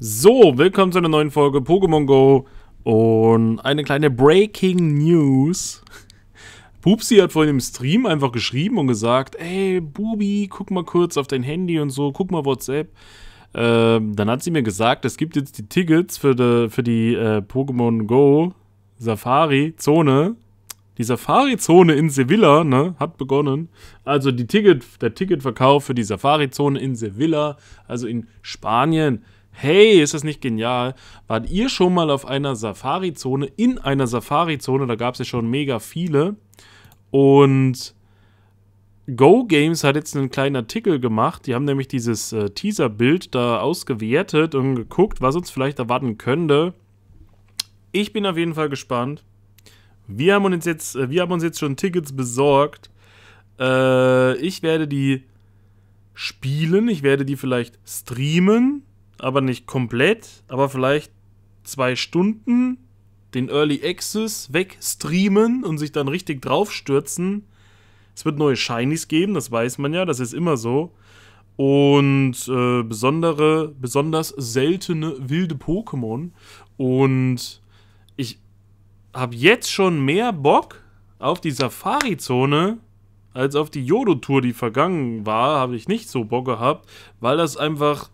So, willkommen zu einer neuen Folge Pokémon Go und eine kleine Breaking News. Pupsi hat vorhin im Stream einfach geschrieben und gesagt, ey Bubi, guck mal kurz auf dein Handy und so, guck mal WhatsApp. Ähm, dann hat sie mir gesagt, es gibt jetzt die Tickets für die, für die äh, Pokémon Go Safari-Zone. Die Safari-Zone in Sevilla ne, hat begonnen. Also die Ticket, der Ticketverkauf für die Safari-Zone in Sevilla, also in Spanien Hey, ist das nicht genial? Wart ihr schon mal auf einer Safari-Zone? In einer Safari-Zone, da gab es ja schon mega viele. Und Go Games hat jetzt einen kleinen Artikel gemacht. Die haben nämlich dieses äh, Teaser-Bild da ausgewertet und geguckt, was uns vielleicht erwarten könnte. Ich bin auf jeden Fall gespannt. Wir haben uns jetzt, äh, wir haben uns jetzt schon Tickets besorgt. Äh, ich werde die spielen. Ich werde die vielleicht streamen aber nicht komplett, aber vielleicht zwei Stunden den Early Access wegstreamen und sich dann richtig draufstürzen. Es wird neue Shinies geben, das weiß man ja, das ist immer so. Und äh, besondere, besonders seltene wilde Pokémon. Und ich habe jetzt schon mehr Bock auf die Safari-Zone als auf die Yodo-Tour, die vergangen war. Habe ich nicht so Bock gehabt, weil das einfach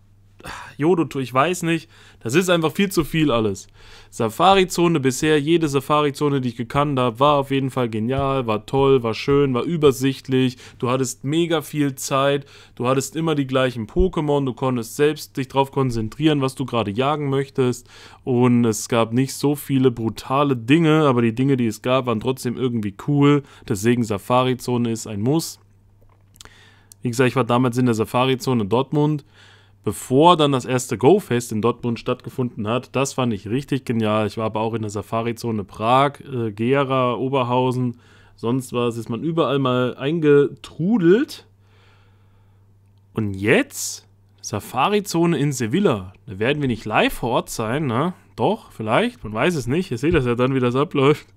Jodotour, ich weiß nicht. Das ist einfach viel zu viel alles. Safari-Zone bisher, jede Safari-Zone, die ich gekannt habe, war auf jeden Fall genial, war toll, war schön, war übersichtlich. Du hattest mega viel Zeit, du hattest immer die gleichen Pokémon, du konntest selbst dich darauf konzentrieren, was du gerade jagen möchtest. Und es gab nicht so viele brutale Dinge, aber die Dinge, die es gab, waren trotzdem irgendwie cool. Deswegen Safari-Zone ist ein Muss. Wie gesagt, ich war damals in der Safari-Zone Dortmund bevor dann das erste Go-Fest in Dortmund stattgefunden hat. Das fand ich richtig genial. Ich war aber auch in der Safari-Zone Prag, äh, Gera, Oberhausen, sonst was, ist man überall mal eingetrudelt. Und jetzt Safari-Zone in Sevilla. Da werden wir nicht live vor Ort sein, ne? Doch, vielleicht, man weiß es nicht. Ihr seht das ja dann, wie das abläuft.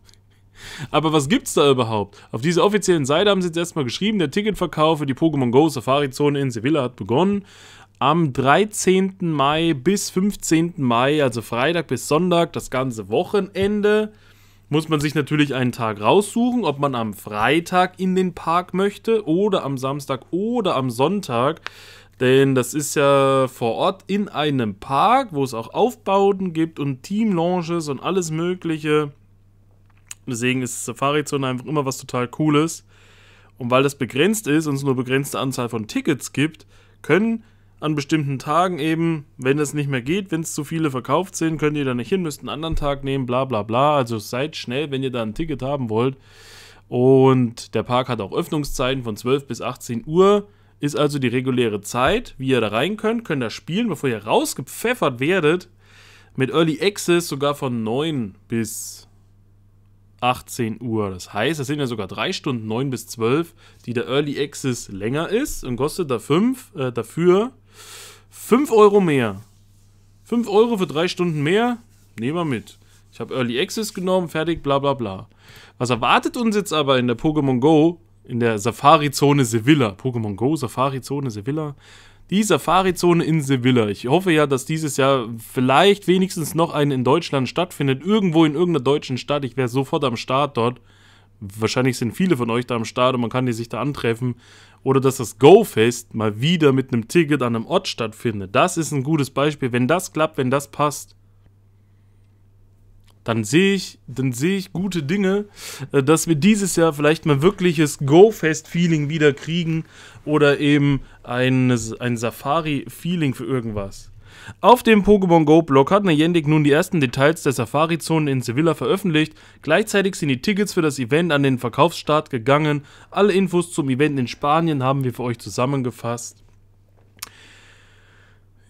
Aber was gibt's da überhaupt? Auf dieser offiziellen Seite haben sie jetzt erstmal geschrieben, der Ticketverkauf für die Pokémon Go Safari Zone in Sevilla hat begonnen. Am 13. Mai bis 15. Mai, also Freitag bis Sonntag, das ganze Wochenende, muss man sich natürlich einen Tag raussuchen, ob man am Freitag in den Park möchte oder am Samstag oder am Sonntag. Denn das ist ja vor Ort in einem Park, wo es auch Aufbauten gibt und Teamlaunches und alles Mögliche. Deswegen ist Safari-Zone einfach immer was total Cooles. Und weil das begrenzt ist und es nur begrenzte Anzahl von Tickets gibt, können an bestimmten Tagen eben, wenn es nicht mehr geht, wenn es zu viele verkauft sind, könnt ihr da nicht hin, müsst einen anderen Tag nehmen, bla bla bla. Also seid schnell, wenn ihr da ein Ticket haben wollt. Und der Park hat auch Öffnungszeiten von 12 bis 18 Uhr. Ist also die reguläre Zeit, wie ihr da rein könnt, könnt da spielen, bevor ihr rausgepfeffert werdet. Mit Early Access sogar von 9 bis 18 Uhr. Das heißt, es sind ja sogar drei Stunden, 9 bis 12, die der Early Access länger ist und kostet da 5, äh, dafür 5 Euro mehr. 5 Euro für drei Stunden mehr? Nehmen wir mit. Ich habe Early Access genommen, fertig, bla bla bla. Was erwartet uns jetzt aber in der Pokémon Go, in der Safari-Zone Sevilla? Pokémon Go, Safari-Zone Sevilla? die Safari-Zone in Sevilla. Ich hoffe ja, dass dieses Jahr vielleicht wenigstens noch eine in Deutschland stattfindet. Irgendwo in irgendeiner deutschen Stadt. Ich wäre sofort am Start dort. Wahrscheinlich sind viele von euch da am Start und man kann die sich da antreffen. Oder dass das Go-Fest mal wieder mit einem Ticket an einem Ort stattfindet. Das ist ein gutes Beispiel. Wenn das klappt, wenn das passt, dann sehe ich, dann sehe ich gute Dinge, äh, dass wir dieses Jahr vielleicht mal wirkliches Go-Fest-Feeling wieder kriegen oder eben ein, ein Safari-Feeling für irgendwas. Auf dem Pokémon Go Blog hat Niantic nun die ersten Details der Safari-Zonen in Sevilla veröffentlicht. Gleichzeitig sind die Tickets für das Event an den Verkaufsstart gegangen. Alle Infos zum Event in Spanien haben wir für euch zusammengefasst.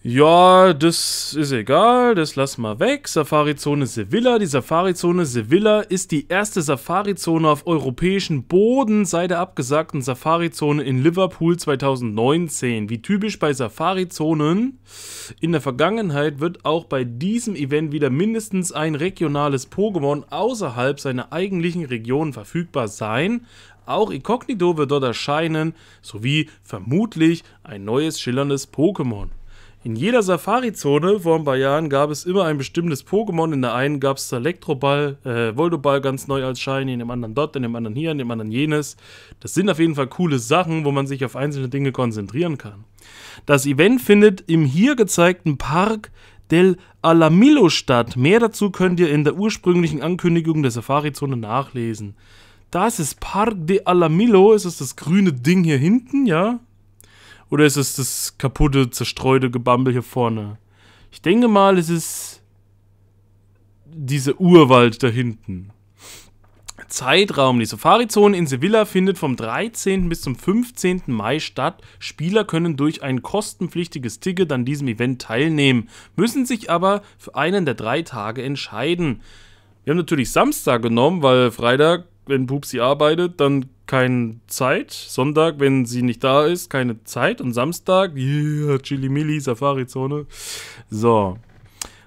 Ja, das ist egal, das lass mal weg. Safari-Zone Sevilla. Die Safari-Zone Sevilla ist die erste Safari-Zone auf europäischem Boden seit der abgesagten Safari-Zone in Liverpool 2019. Wie typisch bei Safari-Zonen in der Vergangenheit wird auch bei diesem Event wieder mindestens ein regionales Pokémon außerhalb seiner eigentlichen Region verfügbar sein. Auch Incognito wird dort erscheinen, sowie vermutlich ein neues schillerndes Pokémon. In jeder Safari-Zone vor ein paar Jahren gab es immer ein bestimmtes Pokémon. In der einen gab es Elektroball, äh, Voldoball ganz neu als Shiny, in dem anderen dort, in dem anderen hier, in dem anderen jenes. Das sind auf jeden Fall coole Sachen, wo man sich auf einzelne Dinge konzentrieren kann. Das Event findet im hier gezeigten Park del Alamillo statt. Mehr dazu könnt ihr in der ursprünglichen Ankündigung der Safari-Zone nachlesen. Das ist Park de Alamillo, ist das, das grüne Ding hier hinten, ja, oder ist es das kaputte, zerstreute Gebambel hier vorne? Ich denke mal, es ist dieser Urwald da hinten. Zeitraum. Die Safari-Zone in Sevilla findet vom 13. bis zum 15. Mai statt. Spieler können durch ein kostenpflichtiges Ticket an diesem Event teilnehmen, müssen sich aber für einen der drei Tage entscheiden. Wir haben natürlich Samstag genommen, weil Freitag wenn Pupsi arbeitet, dann keine Zeit. Sonntag, wenn sie nicht da ist, keine Zeit. Und Samstag, yeah, Chili Milli, Safari-Zone. So.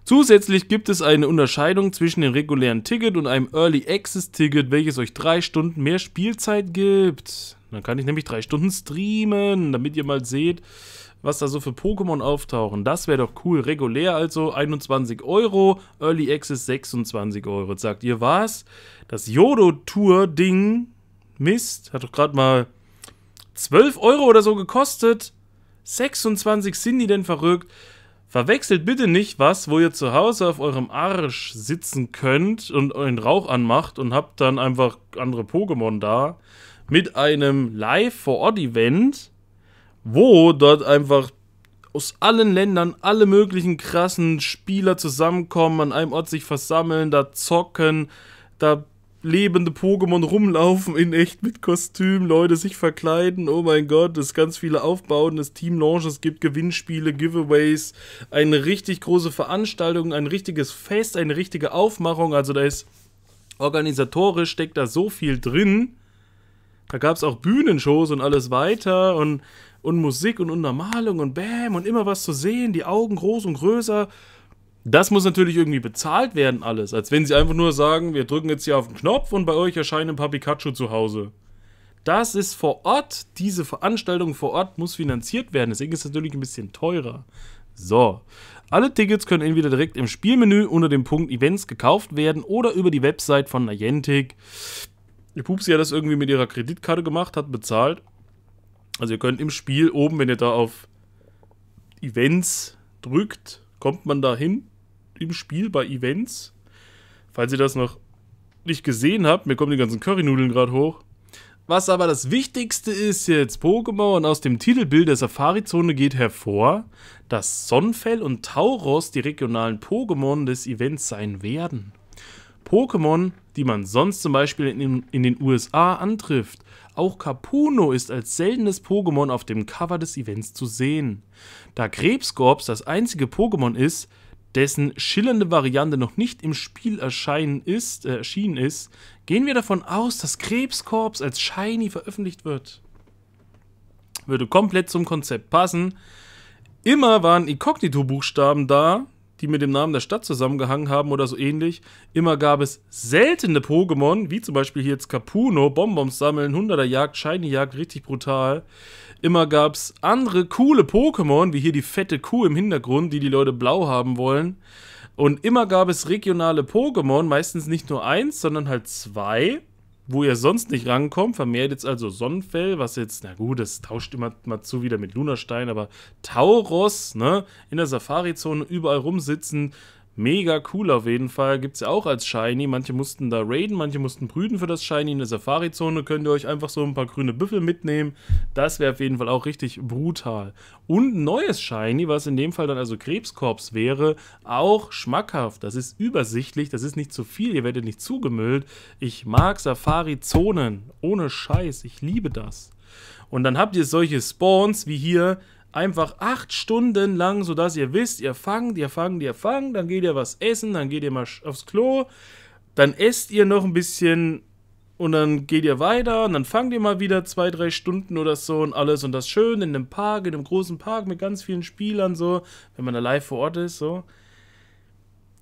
Zusätzlich gibt es eine Unterscheidung zwischen dem regulären Ticket und einem Early Access Ticket, welches euch drei Stunden mehr Spielzeit gibt. Dann kann ich nämlich drei Stunden streamen, damit ihr mal seht, was da so für Pokémon auftauchen. Das wäre doch cool. Regulär also 21 Euro, Early Access 26 Euro. Jetzt sagt ihr was? Das Yodo-Tour-Ding, Mist, hat doch gerade mal 12 Euro oder so gekostet. 26 sind die denn verrückt? Verwechselt bitte nicht was, wo ihr zu Hause auf eurem Arsch sitzen könnt und euren Rauch anmacht und habt dann einfach andere Pokémon da, mit einem live for ort event wo dort einfach aus allen Ländern alle möglichen krassen Spieler zusammenkommen, an einem Ort sich versammeln, da zocken, da lebende Pokémon rumlaufen in echt mit Kostüm, Leute sich verkleiden, oh mein Gott, es ganz viele Aufbauten, es Team-Launches gibt, Gewinnspiele, Giveaways, eine richtig große Veranstaltung, ein richtiges Fest, eine richtige Aufmachung, also da ist organisatorisch steckt da so viel drin da gab es auch Bühnenshows und alles weiter und, und Musik und Untermalung und Bäm und immer was zu sehen, die Augen groß und größer. Das muss natürlich irgendwie bezahlt werden, alles. Als wenn sie einfach nur sagen, wir drücken jetzt hier auf den Knopf und bei euch erscheint ein paar Pikachu zu Hause. Das ist vor Ort, diese Veranstaltung vor Ort muss finanziert werden. Deswegen ist es natürlich ein bisschen teurer. So. Alle Tickets können entweder direkt im Spielmenü unter dem Punkt Events gekauft werden oder über die Website von Niantic. Die Pupsi hat das irgendwie mit ihrer Kreditkarte gemacht, hat bezahlt. Also ihr könnt im Spiel oben, wenn ihr da auf Events drückt, kommt man da hin im Spiel bei Events. Falls ihr das noch nicht gesehen habt, mir kommen die ganzen Currynudeln gerade hoch. Was aber das Wichtigste ist jetzt, Pokémon aus dem Titelbild der Safari-Zone geht hervor, dass Sonnenfell und Tauros die regionalen Pokémon des Events sein werden. Pokémon, die man sonst zum Beispiel in, in den USA antrifft. Auch Capuno ist als seltenes Pokémon auf dem Cover des Events zu sehen. Da Krebskorps das einzige Pokémon ist, dessen schillernde Variante noch nicht im Spiel erscheinen ist, äh, erschienen ist, gehen wir davon aus, dass Krebskorps als Shiny veröffentlicht wird. Würde komplett zum Konzept passen. Immer waren Inkognito-Buchstaben da, die mit dem Namen der Stadt zusammengehangen haben oder so ähnlich. Immer gab es seltene Pokémon, wie zum Beispiel hier jetzt Capuno, Bonbons sammeln, Hunderterjagd, Shinyjagd, richtig brutal. Immer gab es andere coole Pokémon, wie hier die fette Kuh im Hintergrund, die die Leute blau haben wollen. Und immer gab es regionale Pokémon, meistens nicht nur eins, sondern halt zwei wo ihr sonst nicht rankommt, vermehrt jetzt also Sonnenfell, was jetzt, na gut, das tauscht immer mal zu wieder mit Lunastein, aber Tauros, ne, in der Safari-Zone überall rumsitzen, Mega cool auf jeden Fall. Gibt es ja auch als Shiny. Manche mussten da raiden, manche mussten brüten für das Shiny in der Safari-Zone. Könnt ihr euch einfach so ein paar grüne Büffel mitnehmen. Das wäre auf jeden Fall auch richtig brutal. Und ein neues Shiny, was in dem Fall dann also Krebskorps wäre, auch schmackhaft. Das ist übersichtlich, das ist nicht zu viel, ihr werdet nicht zugemüllt. Ich mag Safari-Zonen. Ohne Scheiß, ich liebe das. Und dann habt ihr solche Spawns wie hier Einfach acht Stunden lang, sodass ihr wisst, ihr fangt, ihr fangt, ihr fangt, dann geht ihr was essen, dann geht ihr mal aufs Klo, dann esst ihr noch ein bisschen und dann geht ihr weiter und dann fangt ihr mal wieder zwei, drei Stunden oder so und alles und das schön in einem Park, in einem großen Park mit ganz vielen Spielern so, wenn man da live vor Ort ist, so.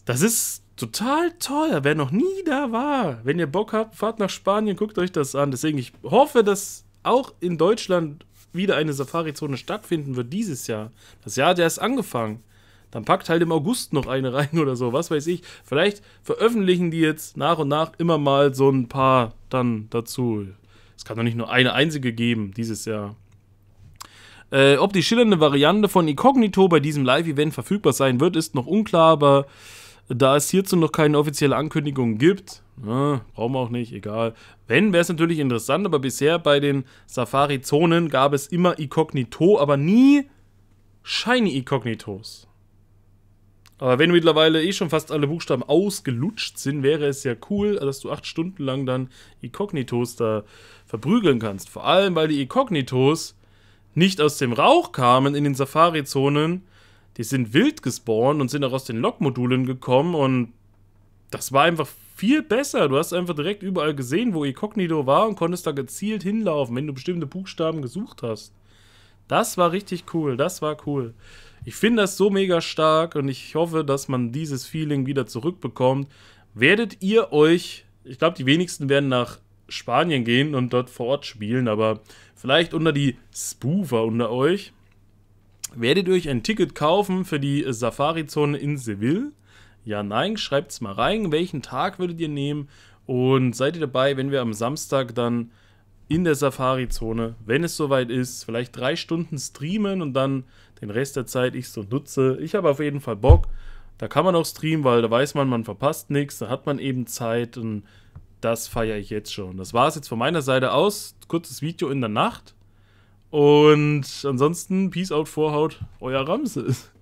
Das ist total toll, wer noch nie da war. Wenn ihr Bock habt, fahrt nach Spanien, guckt euch das an. Deswegen, ich hoffe, dass auch in Deutschland wieder eine Safari-Zone stattfinden wird dieses Jahr, das Jahr hat erst angefangen, dann packt halt im August noch eine rein oder so, was weiß ich. Vielleicht veröffentlichen die jetzt nach und nach immer mal so ein paar dann dazu. Es kann doch nicht nur eine einzige geben dieses Jahr. Äh, ob die schillernde Variante von Incognito bei diesem Live-Event verfügbar sein wird, ist noch unklar, aber da es hierzu noch keine offizielle Ankündigung gibt, Ne, brauchen wir auch nicht, egal. Wenn, wäre es natürlich interessant, aber bisher bei den Safari-Zonen gab es immer Icognito, aber nie Shiny Icognitos. Aber wenn mittlerweile eh schon fast alle Buchstaben ausgelutscht sind, wäre es ja cool, dass du acht Stunden lang dann Icognitos da verprügeln kannst. Vor allem, weil die Icognitos nicht aus dem Rauch kamen in den Safari-Zonen. Die sind wild gespawnt und sind auch aus den Lokmodulen gekommen und das war einfach viel besser. Du hast einfach direkt überall gesehen, wo Incognito war und konntest da gezielt hinlaufen, wenn du bestimmte Buchstaben gesucht hast. Das war richtig cool, das war cool. Ich finde das so mega stark und ich hoffe, dass man dieses Feeling wieder zurückbekommt. Werdet ihr euch, ich glaube, die wenigsten werden nach Spanien gehen und dort vor Ort spielen, aber vielleicht unter die Spoofer unter euch, werdet ihr euch ein Ticket kaufen für die Safari-Zone in Seville ja, nein, schreibt es mal rein. Welchen Tag würdet ihr nehmen? Und seid ihr dabei, wenn wir am Samstag dann in der Safari-Zone, wenn es soweit ist, vielleicht drei Stunden streamen und dann den Rest der Zeit ich so nutze. Ich habe auf jeden Fall Bock. Da kann man auch streamen, weil da weiß man, man verpasst nichts, da hat man eben Zeit und das feiere ich jetzt schon. Das war es jetzt von meiner Seite aus. Kurzes Video in der Nacht. Und ansonsten, Peace out, Vorhaut, euer Ramses.